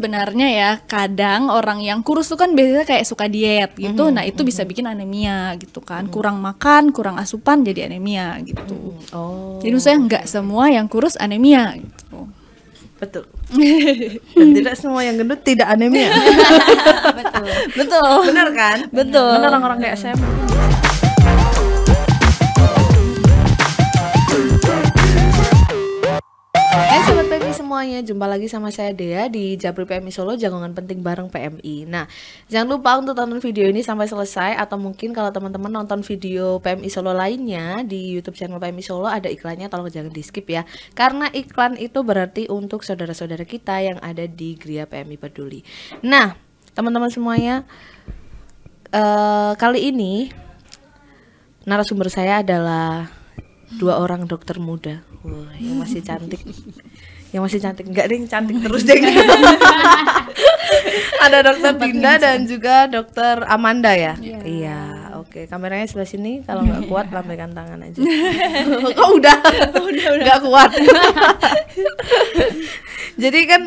sebenarnya ya kadang orang yang kurus tuh kan biasanya kayak suka diet gitu. Mm -hmm. Nah, itu mm -hmm. bisa mm-hmm. bikin anemia gitu kan. Mm -hmm. Kurang makan, kurang asupan jadi anemia gitu. Mm -hmm. Oh. Jadi saya nggak semua yang kurus anemia gitu. Betul. Dan tidak semua yang gendut tidak anemia. Betul. Betul. Benar kan? Betul. Benar orang-orang kayak saya. Hai Sobat PMI semuanya, jumpa lagi sama saya Dea di Jabri PMI Solo Jagongan Penting Bareng PMI Nah, jangan lupa untuk tonton video ini sampai selesai Atau mungkin kalau teman-teman nonton video PMI Solo lainnya di Youtube channel PMI Solo Ada iklannya, tolong jangan di skip ya Karena iklan itu berarti untuk saudara-saudara kita yang ada di Gria PMI Peduli Nah, teman-teman semuanya uh, Kali ini narasumber saya adalah dua orang dokter muda Wah, yang masih cantik yang masih cantik enggak ding cantik terus deh ada dokter Dinda dan juga dokter Amanda ya yeah. iya oke okay. kameranya sebelah sini kalau nggak kuat iya. lambaikan tangan aja kok oh, oh, udah nggak kuat jadi kan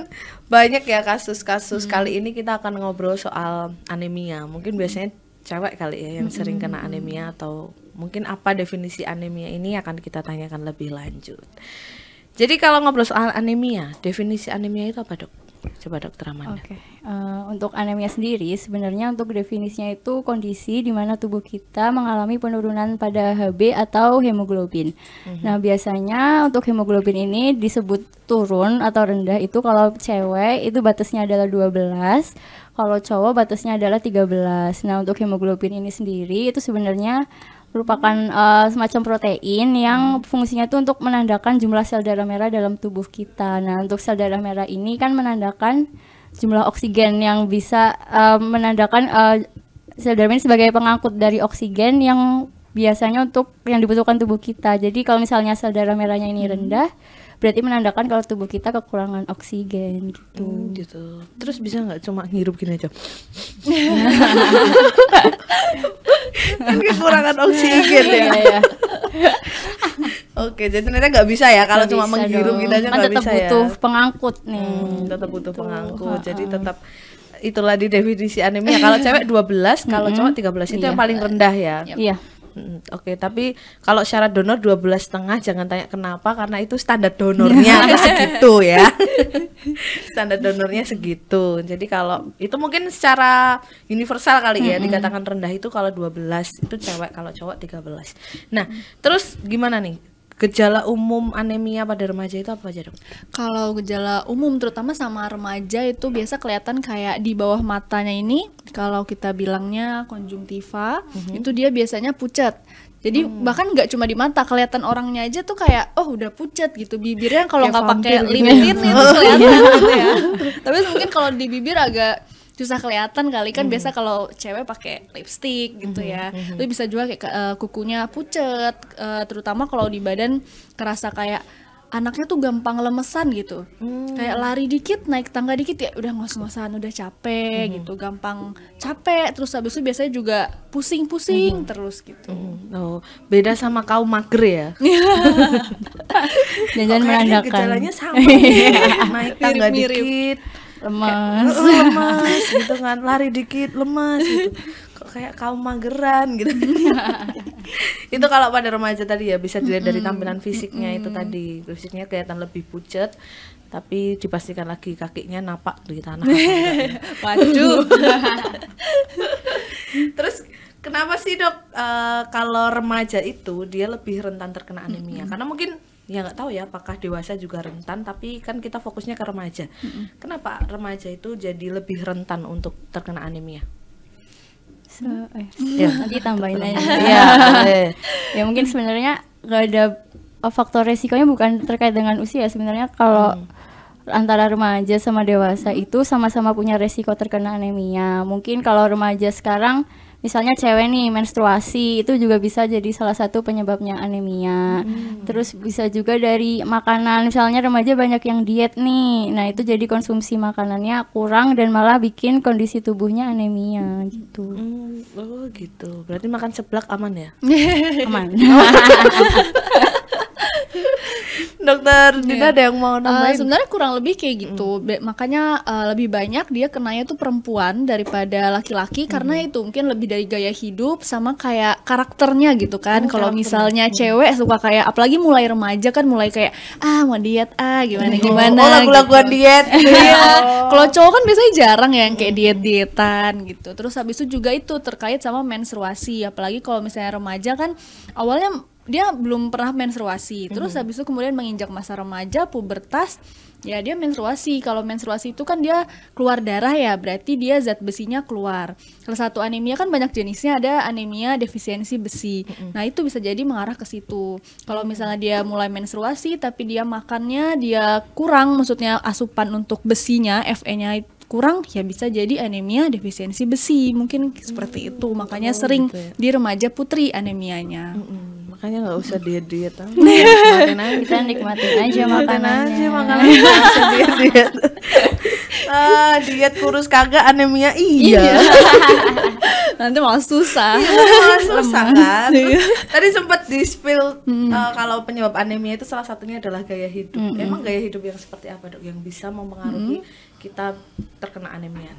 banyak ya kasus-kasus hmm. kali ini kita akan ngobrol soal anemia mungkin biasanya cewek kali ya yang sering kena anemia atau Mungkin apa definisi anemia ini akan kita tanyakan lebih lanjut. Jadi kalau ngobrol soal anemia, definisi anemia itu apa dok? Coba dokter Amanda. Oke, okay. uh, eh, untuk anemia sendiri sebenarnya untuk definisinya itu kondisi di mana tubuh kita mengalami penurunan pada Hb atau hemoglobin. Mm-hmm. Nah biasanya untuk hemoglobin ini disebut turun atau rendah itu kalau cewek itu batasnya adalah 12, kalau cowok batasnya adalah 13. Nah untuk hemoglobin ini sendiri itu sebenarnya merupakan uh, semacam protein yang hmm. fungsinya itu untuk menandakan jumlah sel darah merah dalam tubuh kita. Nah, untuk sel darah merah ini kan menandakan jumlah oksigen yang bisa uh, menandakan uh, sel darah ini sebagai pengangkut dari oksigen yang biasanya untuk yang dibutuhkan tubuh kita. Jadi kalau misalnya sel darah merahnya ini hmm. rendah, berarti menandakan kalau tubuh kita kekurangan oksigen gitu. Hmm, gitu. Terus bisa nggak cuma ngirup gini aja? kan kekurangan oksigen ya. Iya, iya. Oke, jadi ternyata nggak bisa ya kalau cuma menghirup kita aja kan nggak bisa ya. Tetap butuh pengangkut nih. Hmm, tetap butuh gitu. pengangkut. Jadi tetap itulah di definisi anemia. Kalau cewek 12, kalau cowok 13 itu yang iya. paling rendah ya. Iya. Oke, okay. tapi kalau syarat donor dua belas setengah jangan tanya kenapa karena itu standar donornya segitu ya. standar donornya segitu. Jadi kalau itu mungkin secara universal kali mm -hmm. ya dikatakan rendah itu kalau dua belas itu cewek, kalau cowok tiga belas. Nah, terus gimana nih? Gejala umum anemia pada remaja itu apa aja dok? Kalau gejala umum terutama sama remaja itu biasa kelihatan kayak di bawah matanya ini kalau kita bilangnya konjungtiva mm-hmm. itu dia biasanya pucat. Jadi hmm. bahkan nggak cuma di mata kelihatan orangnya aja tuh kayak oh udah pucat gitu bibirnya kalau ya, nggak pakai gitu lilin itu ya. kelihatan iya. gitu ya. Tapi mungkin kalau di bibir agak susah kelihatan kali kan hmm. biasa kalau cewek pakai lipstick gitu hmm. ya hmm. hmm. lu bisa juga kayak uh, kukunya pucet uh, terutama kalau di badan kerasa kayak anaknya tuh gampang lemesan gitu hmm. kayak lari dikit naik tangga dikit ya udah ngos-ngosan udah capek hmm. gitu gampang capek terus habis itu biasanya juga pusing-pusing hmm. terus gitu hmm. oh beda sama kaum mager ya jangan merandakan gejalanya sama naik tangga mirip -mirip. dikit lemas kayak, oh, lemas gitu kan lari dikit lemas gitu kok kayak kaum mageran gitu itu kalau pada remaja tadi ya bisa dilihat dari tampilan fisiknya itu tadi fisiknya kelihatan lebih pucet, tapi dipastikan lagi kakinya napak di tanah waduh terus kenapa sih dok uh, kalau remaja itu dia lebih rentan terkena anemia karena mungkin ya nggak tahu ya apakah dewasa juga rentan tapi kan kita fokusnya ke remaja mm-hmm. kenapa remaja itu jadi lebih rentan untuk terkena anemia so, eh. Hmm. ya. nanti tambahin aja ya, ya mungkin sebenarnya nggak ada eh, faktor resikonya bukan terkait dengan usia ya. sebenarnya kalau hmm antara remaja sama dewasa itu sama-sama punya resiko terkena anemia. Mungkin kalau remaja sekarang misalnya cewek nih menstruasi itu juga bisa jadi salah satu penyebabnya anemia. Hmm. Terus bisa juga dari makanan, misalnya remaja banyak yang diet nih. Nah, itu jadi konsumsi makanannya kurang dan malah bikin kondisi tubuhnya anemia gitu. Hmm. Oh, gitu. Berarti makan seblak aman ya? aman. Dokter iya. Dina yeah. ada yang mau eh, nambahin? Uh, sebenarnya kurang lebih kayak gitu. Mm. Makanya uh, lebih banyak dia kenanya tuh perempuan daripada laki-laki mm. karena itu mungkin lebih dari gaya hidup sama kayak karakternya gitu kan. Oh, Kalau misalnya mm. cewek suka kayak apalagi mulai remaja kan mulai kayak ah mau diet ah gimana gimana. Oh lagu-laguan gitu. diet. Iya. Oh. Kalau cowok kan biasanya jarang ya yang kayak diet-dietan gitu. Terus habis itu juga itu terkait sama menstruasi apalagi kalau misalnya remaja kan awalnya dia belum pernah menstruasi. Terus mm -hmm. habis itu kemudian menginjak masa remaja, pubertas, ya dia menstruasi. Kalau menstruasi itu kan dia keluar darah ya, berarti dia zat besinya keluar. Salah satu anemia kan banyak jenisnya, ada anemia defisiensi besi. Mm -hmm. Nah, itu bisa jadi mengarah ke situ. Kalau misalnya dia mulai menstruasi tapi dia makannya dia kurang, maksudnya asupan untuk besinya, Fe-nya kurang ya bisa jadi anemia defisiensi besi mungkin seperti hmm. itu makanya oh, sering gitu ya. di remaja putri anemianya mm -hmm makanya nggak usah diet diet aja kita nikmatin aja makanannya aja nggak usah diet diet ah diet kurus kagak anemia iya, iya. nanti malah susah iya, susah kan iya. tadi sempat di uh, kalau penyebab anemia itu salah satunya adalah gaya hidup emang gaya hidup yang seperti apa dok yang bisa mempengaruhi kita terkena anemia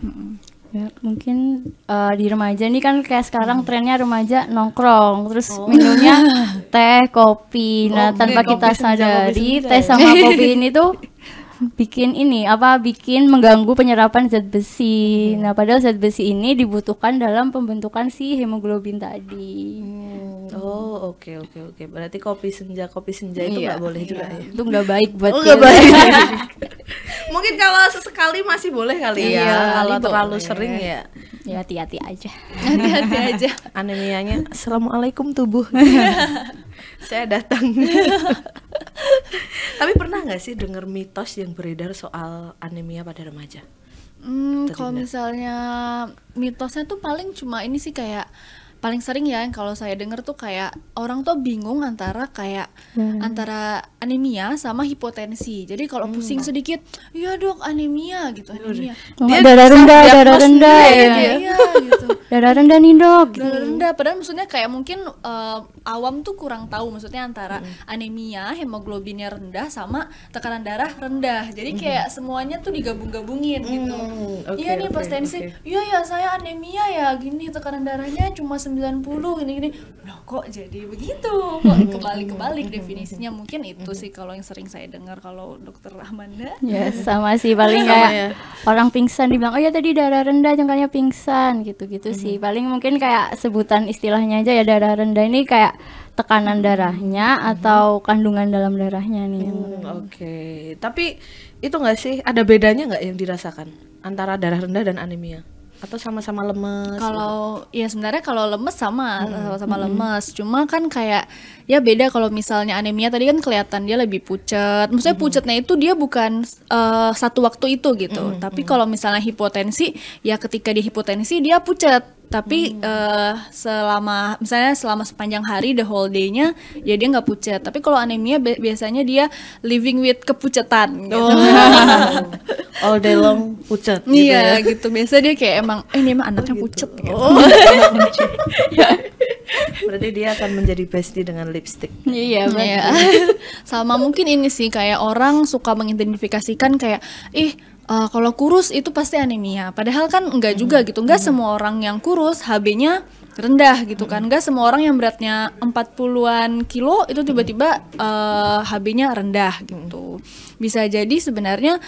Ya, mungkin uh, di remaja nih kan kayak sekarang hmm. trennya remaja nongkrong, terus oh. minumnya teh, kopi. Nah, oh, tanpa kopi kita sadari, teh sama kopi ya. ini tuh bikin ini apa bikin mengganggu penyerapan zat besi. Hmm. Nah, padahal zat besi ini dibutuhkan dalam pembentukan si hemoglobin tadi. Hmm. Oh, oke okay, oke okay, oke. Okay. Berarti kopi senja kopi senja itu iya, nggak iya, boleh iya. juga ya. Itu enggak baik buat oh, baik. Mungkin kalau sesekali masih boleh kali ya, iya, ya. Kalau terlalu boleh. sering ya. Ya hati-hati aja. hati-hati aja. Anemianya. Assalamualaikum tubuh. Saya datang. Tapi pernah nggak sih dengar mitos yang beredar soal anemia pada remaja? Hmm, kalau misalnya mitosnya tuh paling cuma ini sih kayak paling sering ya yang kalau saya dengar tuh kayak orang tuh bingung antara kayak hmm. antara anemia sama hipotensi. Jadi kalau hmm. pusing sedikit, "Iya, Dok, anemia." gitu, anemia. Oh, dia darah rendah, darah rendah ya. Iya, gitu. Darah rendah nih, Dok. Darah gitu. rendah padahal maksudnya kayak mungkin uh, awam tuh kurang tahu maksudnya antara hmm. anemia, hemoglobinnya rendah sama tekanan darah rendah. Jadi hmm. kayak hmm. semuanya tuh digabung-gabungin gitu. hmm. gitu. Iya okay, nih hipotensi. Okay. Iya ya, saya anemia ya, gini tekanan darahnya cuma 90 gini-gini loh kok jadi begitu kok kebalik-kebalik definisinya mungkin itu sih kalau yang sering saya dengar kalau dokter Amanda ya sama sih paling kayak ya. orang pingsan dibilang oh ya tadi darah rendah jangkanya pingsan gitu-gitu hmm. sih mhm. paling mungkin kayak sebutan istilahnya aja ya darah rendah ini kayak tekanan darahnya hmm. atau kandungan dalam darahnya nih. Hmm, Oke, okay. tapi itu nggak sih ada bedanya nggak yang dirasakan antara darah rendah dan anemia? atau sama-sama lemes? Gitu? Kalau gitu? ya sebenarnya kalau lemes sama sama hmm. sama-sama hmm. lemes, cuma kan kayak ya beda kalau misalnya anemia tadi kan kelihatan dia lebih pucat. Maksudnya hmm. pucatnya itu dia bukan uh, satu waktu itu gitu. Hmm. Tapi hmm. kalau misalnya hipotensi ya ketika dia hipotensi dia pucat tapi hmm. uh, selama misalnya selama sepanjang hari the whole day-nya ya dia nggak pucat tapi kalau anemia bi biasanya dia living with kepucetan gitu. oh. all day long pucat gitu iya ya. gitu biasa dia kayak emang eh, ini emang anaknya oh, gitu. pucet gitu. Ya. oh. berarti dia akan menjadi bestie dengan lipstick iya iya. sama mungkin ini sih kayak orang suka mengidentifikasikan kayak ih eh, uh, kalau kurus itu pasti anemia. Padahal kan enggak juga gitu. Enggak hmm. semua orang yang kurus HB-nya rendah gitu kan. Enggak semua orang yang beratnya 40-an kilo itu tiba-tiba uh, eh, HB-nya rendah gitu. Bisa jadi sebenarnya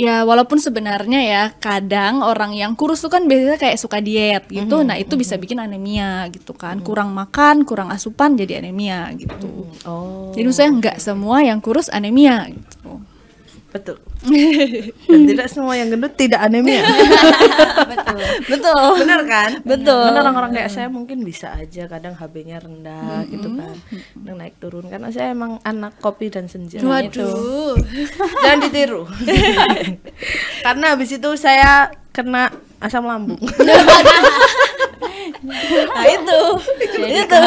ya walaupun sebenarnya ya kadang orang yang kurus tuh kan biasanya kayak suka diet gitu. Mm -hmm. Nah, itu mm -hmm. bisa bikin anemia gitu kan. Mm -hmm. Kurang makan, kurang asupan jadi anemia gitu. Mm -hmm. Oh. Jadi saya nggak semua yang kurus anemia gitu. Betul. Dan tidak semua yang gendut tidak anemia. Betul. Betul. Benar kan? Betul. Benar orang-orang kayak saya mungkin bisa aja kadang HB-nya rendah mm -hmm. gitu kan. Dan naik turun karena saya emang anak kopi dan senja. Waduh. Gitu. Jangan ditiru. karena habis itu saya kena asam lambung. nah itu. Jadi itu.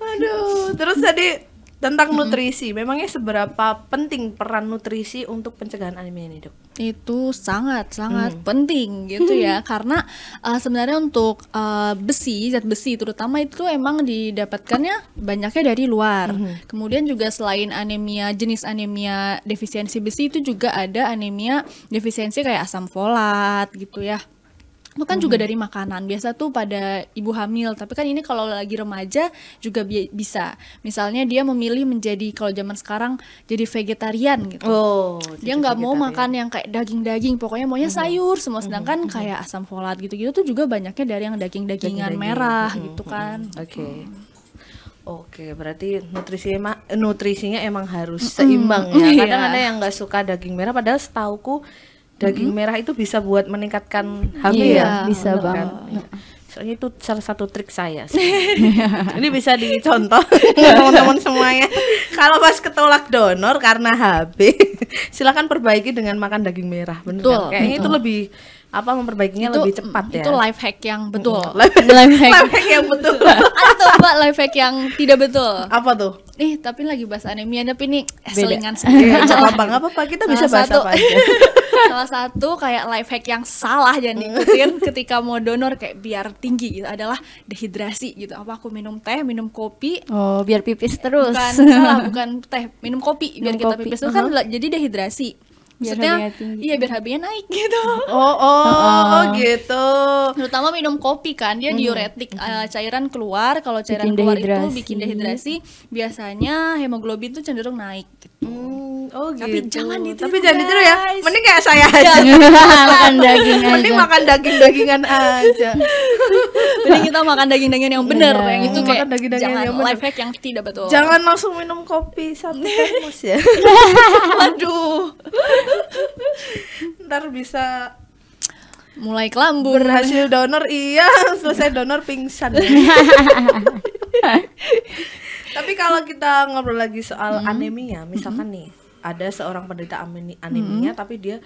Aduh, terus tadi tentang mm-hmm. nutrisi. Memangnya seberapa penting peran nutrisi untuk pencegahan anemia ini, Dok? Itu sangat sangat mm. penting gitu ya. Karena uh, sebenarnya untuk uh, besi, zat besi terutama itu emang didapatkannya banyaknya dari luar. Hmm. Kemudian juga selain anemia jenis anemia defisiensi besi itu juga ada anemia defisiensi kayak asam folat gitu ya itu kan juga dari makanan biasa tuh pada ibu hamil tapi kan ini kalau lagi remaja juga bi bisa misalnya dia memilih menjadi kalau zaman sekarang jadi vegetarian gitu oh, dia nggak mau makan yang kayak daging-daging pokoknya maunya sayur semua sedangkan kayak asam folat gitu-gitu tuh juga banyaknya dari yang daging-dagingan daging -daging. merah gitu kan oke okay. Oke, berarti nutrisinya nutrisinya emang harus seimbang mm ya. Iya. Kadang yeah. ada yang nggak suka daging merah, padahal setauku daging hmm. merah itu bisa buat meningkatkan HB yeah, ya bisa banget kan? Iya. soalnya itu salah satu trik saya ini bisa dicontoh teman-teman semuanya kalau pas ketolak donor karena HB silakan perbaiki dengan makan daging merah benar betul, kan? kayaknya itu lebih apa memperbaikinya itu, lebih cepat mm, ya itu life hack yang betul life, life, hack. life hack yang betul atau mbak life hack yang tidak betul apa tuh Ih, tapi lagi bahas anemia tapi ini eh, selingan sendiri. Iya, apa-apa, Kita bisa bahas satu. apa salah satu kayak life hack yang salah jadi diikutin ketika mau donor kayak biar tinggi gitu adalah dehidrasi gitu apa aku minum teh minum kopi oh biar pipis terus bukan salah bukan teh minum kopi minum biar kita kopi. pipis itu uh -huh. kan uh-huh. jadi dehidrasi maksudnya iya biar hb naik gitu oh, oh, oh oh, oh, gitu terutama minum kopi kan dia hmm. diuretik Uh, cairan keluar kalau cairan bikin keluar dehidrasi. itu bikin dehidrasi biasanya hemoglobin tuh cenderung naik gitu. Hmm, oh gitu. Tapi jangan ditiru. Tapi jangan ditiru ya. Mending kayak saya aja. makan daging aja. Mending makan daging-dagingan aja. Mending kita makan daging-dagingan yang benar, yeah. yang itu kayak makan daging -dagingan jangan yang bener. hack yang tidak betul. Jangan langsung minum kopi satu termos ya. Waduh ntar bisa mulai kelambung berhasil donor iya selesai donor pingsan tapi kalau kita ngobrol lagi soal -hmm. anemia misalkan -hmm. nih ada seorang penderita anemia -hmm. tapi dia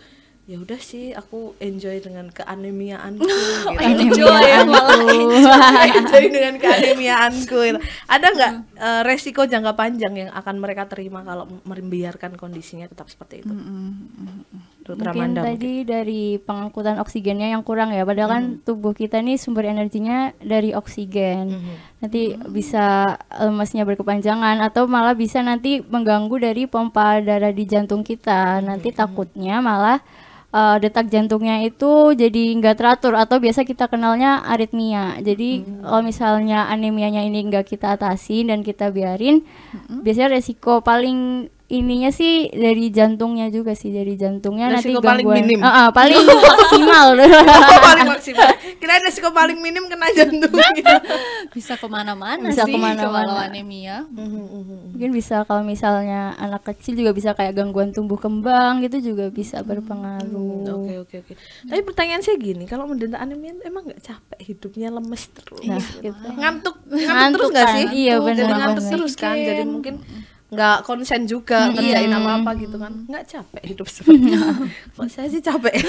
ya udah sih aku enjoy dengan keanemiaanku gitu. Oh, enjoy malah enjoy, enjoy dengan keanemiaanku gitu. ada nggak hmm. uh, resiko jangka panjang yang akan mereka terima kalau membiarkan kondisinya tetap seperti itu hmm. hmm, hmm, hmm mungkin Ramanda, tadi mungkin. dari pengangkutan oksigennya yang kurang ya padahal kan hmm. kan tubuh kita nih sumber energinya dari oksigen hmm nanti hmm. bisa lemasnya eh, berkepanjangan atau malah bisa nanti mengganggu dari pompa darah di jantung kita nanti takutnya malah uh, detak jantungnya itu jadi nggak teratur atau biasa kita kenalnya aritmia jadi hmm. kalau misalnya anemianya ini nggak kita atasi dan kita biarin hmm. biasanya resiko paling ininya sih dari jantungnya juga sih dari jantungnya resiko nanti gangguan paling minim. Uh, uh, paling maksimal paling maksimal kira resiko paling minim kena jantungnya bisa kemana-mana bisa sih kemana-mana. kalau anemia mm-hmm, mm-hmm. mungkin bisa kalau misalnya anak kecil juga bisa kayak gangguan tumbuh kembang gitu juga bisa mm-hmm. berpengaruh oke oke oke tapi pertanyaan saya gini kalau menderita anemia emang nggak capek hidupnya lemes terus nah, gitu. gitu. ngantuk ngantuk, ngantuk terus nggak kan? sih iya benar ngantuk terus kan jadi mungkin nggak konsen juga mm, ngerjain apa-apa gitu kan nggak capek hidup sebenarnya kok saya sih capek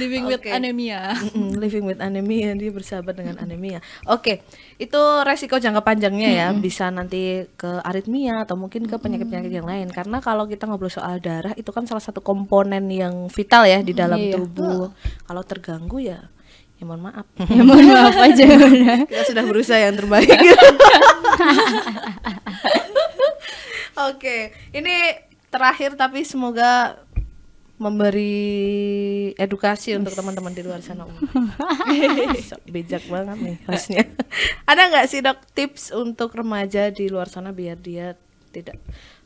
living okay. with anemia Mm-mm, living with anemia dia bersahabat dengan anemia oke okay. itu resiko jangka panjangnya ya mm. bisa nanti ke aritmia atau mungkin ke penyakit-penyakit yang lain karena kalau kita ngobrol soal darah itu kan salah satu komponen yang vital ya di dalam -hmm. tubuh kalau terganggu ya ya mohon maaf ya mohon maaf aja kita sudah berusaha yang terbaik Oke, ini terakhir tapi semoga memberi edukasi untuk teman-teman di luar sana. Bijak banget nih harusnya. Ada nggak sih dok tips untuk remaja di luar sana biar dia tidak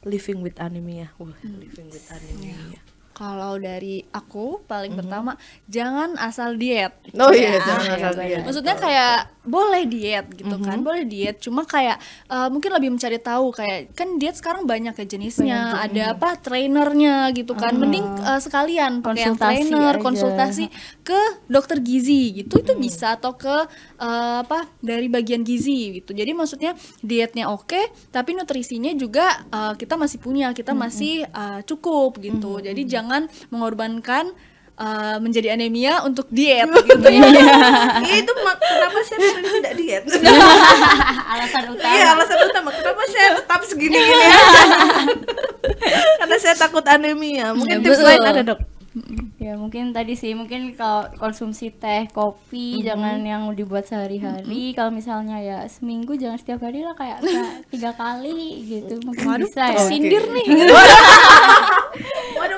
living with anemia? Wah, living with anemia. Kalau dari aku paling mm -hmm. pertama jangan asal diet. Oh iya, iya jangan asal gitu. diet. Maksudnya kayak boleh diet gitu mm -hmm. kan, mhm. boleh diet. Cuma kayak uh, mungkin lebih mencari tahu kayak kan diet sekarang banyak ya jenisnya, banyak, ada mhm. apa trainernya gitu kan. Ah. Mending uh, sekalian pakai trainer, aja. konsultasi ke dokter gizi gitu itu mhm. bisa atau ke uh, apa dari bagian gizi gitu. Jadi maksudnya dietnya oke, tapi nutrisinya juga uh, kita masih punya, kita mm -hmm. masih uh, cukup gitu. Mm -hmm. Jadi jangan jangan mengorbankan uh, menjadi anemia untuk diet gitu ya. Iya, iya itu kenapa saya tidak diet? alasan utama. Iya alasan utama. Kenapa saya tetap segini iya. gini ya? Karena saya takut anemia. Iya, mungkin ya, tips betul. lain ada dok? Ya mungkin tadi sih mungkin kalau konsumsi teh, kopi mm -hmm. jangan yang dibuat sehari-hari. Mm -hmm. Kalau misalnya ya seminggu jangan setiap hari lah kayak tiga kali gitu mungkin Waduh, bisa ya. Sindir nih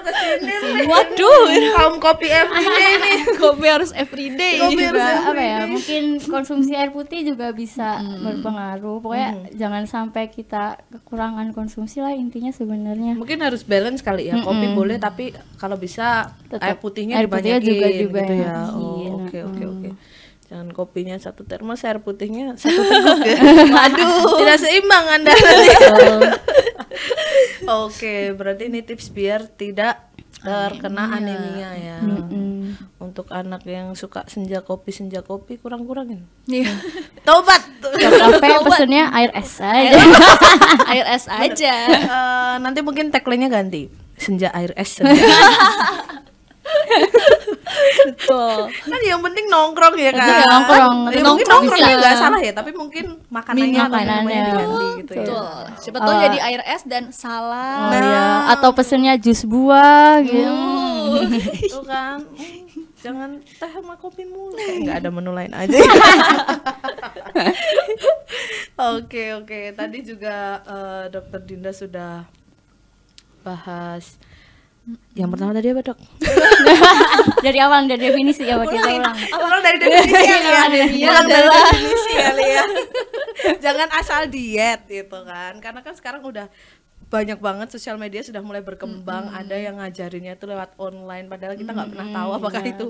ke sini. Waduh, kaum kopi everyday nih. kopi harus everyday. Kopi juga, harus iya. everyday. apa ya? Mungkin konsumsi air putih juga bisa hmm. berpengaruh. Pokoknya hmm. jangan sampai kita kekurangan konsumsi lah intinya sebenarnya. Mungkin harus balance kali ya. Kopi hmm. boleh tapi kalau bisa Tetap, air putihnya air dibanyakin putihnya juga gitu ya. Oh, iya, oke oke oke hmm. jangan kopinya satu termos air putihnya satu teguk ya waduh tidak seimbang anda nanti Oke, berarti ini tips biar tidak eh, terkena anemia, anemia ya. Mm -mm. Untuk anak yang suka senja kopi, senja kopi kurang-kurangin. Iya. Tobat. Kafe pesennya air es aja. air es aja. Uh, nanti mungkin tagline-nya ganti. Senja air es. Senja. betul kan yang penting nongkrong ya kan ya, nongkrong ya, nongkrong nggak salah ya tapi mungkin makanannya makanannya diganti gitu ya. betul. ya siapa uh, jadi air es dan salam oh, iya. atau pesennya jus buah uh. gitu tuh kan eh, jangan teh sama kopi mulu nggak ada menu lain aja oke oke tadi juga uh, dokter Dinda sudah bahas yang pertama tadi apa dok? dari awal dari definisi ya Pak kita ulang. Awal oh, dari definisi ya, ya. dari definisi ya Jangan asal diet gitu kan. Karena kan sekarang udah banyak banget sosial media sudah mulai berkembang hmm. ada yang ngajarinnya itu lewat online padahal kita nggak hmm. pernah tahu iya, apakah yeah. itu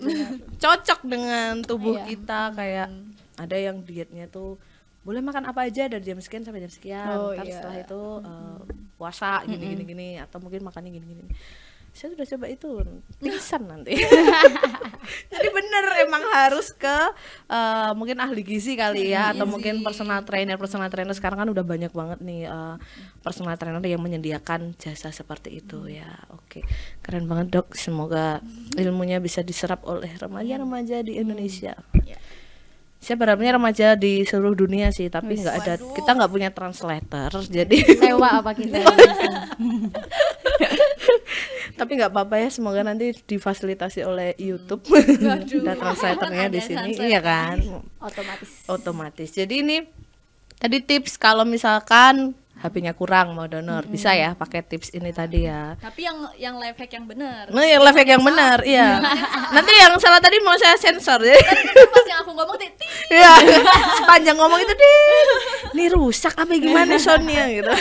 cocok dengan tubuh yeah. kita kayak hmm. ada yang dietnya tuh boleh makan apa aja dari jam sekian sampai jam sekian oh, yeah. setelah itu uh, puasa gini mm -hmm. gini gini atau mungkin makannya gini gini saya sudah coba itu pingsan nanti jadi bener emang harus ke uh, mungkin ahli gizi kali ya atau mungkin personal trainer personal trainer sekarang kan udah banyak banget nih uh, personal trainer yang menyediakan jasa seperti itu hmm. ya oke okay. keren banget dok semoga hmm. ilmunya bisa diserap oleh remaja-remaja di hmm. Indonesia hmm. Ya. yeah saya berharapnya remaja di seluruh dunia sih tapi nggak ada Waduh. kita nggak punya translator iya. jadi sewa apa kita tapi nggak apa-apa ya semoga nanti difasilitasi oleh YouTube hmm. dan translatornya di sini iya kan otomatis otomatis jadi ini tadi tips kalau misalkan HP-nya kurang mau donor -hmm. bisa ya pakai tips ini tadi ya tapi yang yang live hack yang benar nah yang live hack yang, benar iya nanti yang salah tadi mau saya sensor ya pas yang aku ngomong tadi iya sepanjang ngomong itu deh ini rusak apa gimana Sonia gitu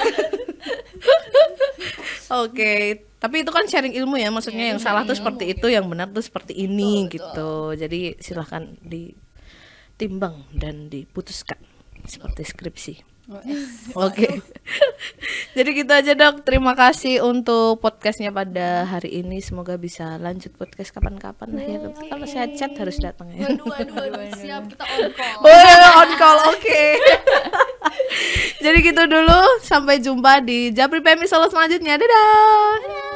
oke okay tapi itu kan sharing ilmu ya maksudnya yeah, yang salah tuh seperti iya. itu yang benar tuh seperti ini betul, gitu betul. jadi silahkan ditimbang dan diputuskan seperti skripsi Oke. Okay. Jadi gitu aja dok. Terima kasih untuk podcastnya pada hari ini. Semoga bisa lanjut podcast kapan-kapan lah ya. Kalau saya chat harus datang ya. Dua-dua Siap kita on call. Oh, on call. Oke. Okay. Jadi gitu dulu. Sampai jumpa di Jabri PMI Solo selanjutnya. Dadah. Dadah.